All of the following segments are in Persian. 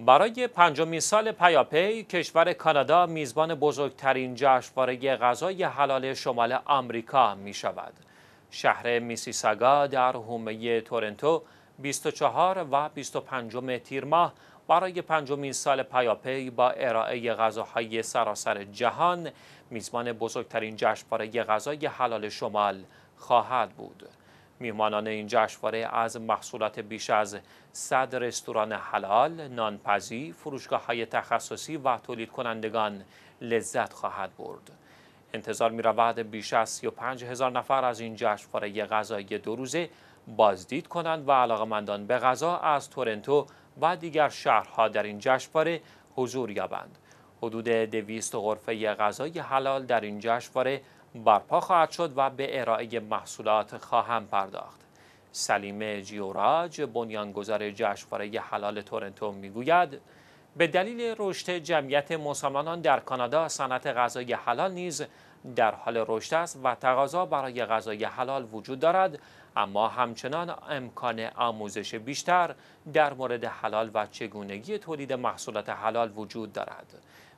برای پنجمین سال پیاپی کشور کانادا میزبان بزرگترین جشنواره غذای حلال شمال آمریکا می شود. شهر میسیساگا در حومه تورنتو 24 و 25 تیر ماه برای پنجمین سال پیاپی با ارائه غذاهای سراسر جهان میزبان بزرگترین جشنواره غذای حلال شمال خواهد بود. میهمانان این جشنواره از محصولات بیش از صد رستوران حلال، نانپزی، فروشگاه های تخصصی و تولید کنندگان لذت خواهد برد. انتظار می رود بیش از 35 هزار نفر از این جشنواره غذایی دو روزه بازدید کنند و علاقمندان به غذا از تورنتو و دیگر شهرها در این جشنواره حضور یابند. حدود 200 غرفه غذای حلال در این جشنواره برپا خواهد شد و به ارائه محصولات خواهم پرداخت. سلیم جیوراج بنیانگذار جشنواره حلال تورنتو میگوید به دلیل رشد جمعیت مسلمانان در کانادا صنعت غذای حلال نیز در حال رشد است و تقاضا برای غذای حلال وجود دارد اما همچنان امکان آموزش بیشتر در مورد حلال و چگونگی تولید محصولات حلال وجود دارد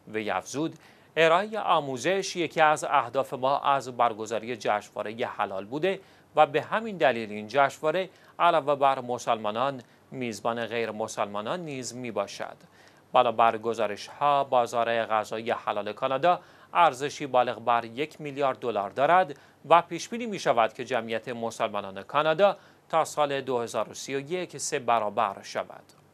و افزود ارائه آموزش یکی از اهداف ما از برگزاری جشنواره حلال بوده و به همین دلیل این جشنواره علاوه بر مسلمانان میزبان غیر مسلمانان نیز می باشد بالا برگزارش ها بازار غذای حلال کانادا ارزشی بالغ بر یک میلیارد دلار دارد و پیش بینی می شود که جمعیت مسلمانان کانادا تا سال 2031 سه برابر شود